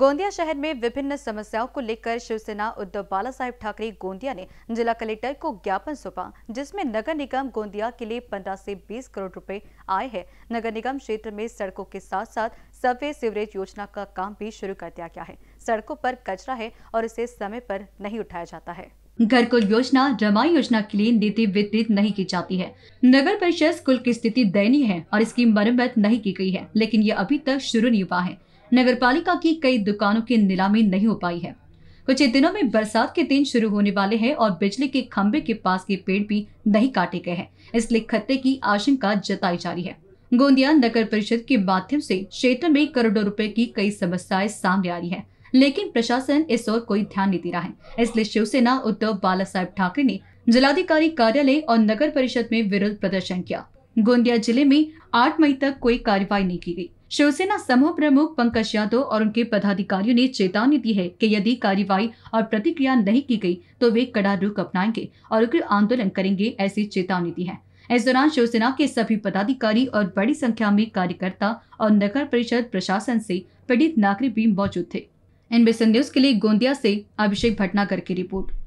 गोंदिया शहर में विभिन्न समस्याओं को लेकर शिवसेना उद्धव बाला साहेब ठाकरे गोंदिया ने जिला कलेक्टर को ज्ञापन सौंपा जिसमें नगर निगम गोंदिया के लिए 15 से 20 करोड़ रुपए आए हैं नगर निगम क्षेत्र में सड़कों के साथ साथ सबवे सीवरेज योजना का काम भी शुरू कर दिया गया है सड़कों पर कचरा है और इसे समय पर नहीं उठाया जाता है घर कुल योजना रमाई योजना के लिए नीति वितरित नहीं की जाती है नगर परिषद कुल की स्थिति दयनीय है और इसकी मरम्मत नहीं की गई है लेकिन ये अभी तक शुरू नहीं हुआ है नगर पालिका की कई दुकानों की नीलामी नहीं हो पाई है कुछ ही दिनों में बरसात के दिन शुरू होने वाले हैं और बिजली के खंभे के पास के पेड़ भी नहीं काटे गए हैं इसलिए खतरे की आशंका जताई जा रही है गोंदिया नगर परिषद के माध्यम से क्षेत्र में करोड़ों रुपए की कई समस्याएं सामने आ रही है लेकिन प्रशासन इस ओर कोई ध्यान नहीं दे रहा है इसलिए शिवसेना उद्धव बाला साहेब ठाकरे ने जिलाधिकारी कार्यालय और नगर परिषद में विरोध प्रदर्शन किया गोंदिया जिले में आठ मई तक कोई कार्रवाई नहीं की गई शिवसेना समूह प्रमुख पंकज यादव और उनके पदाधिकारियों ने चेतावनी दी है कि यदि कार्यवाही और प्रतिक्रिया नहीं की गई तो वे कड़ा रुख अपनाएंगे और उग्र आंदोलन करेंगे ऐसी चेतावनी दी है इस दौरान शिवसेना के सभी पदाधिकारी और बड़ी संख्या में कार्यकर्ता और नगर परिषद प्रशासन से पीड़ित नागरिक भी मौजूद थे एनबीसी न्यूज के लिए गोंदिया से अभिषेक भटनागर की रिपोर्ट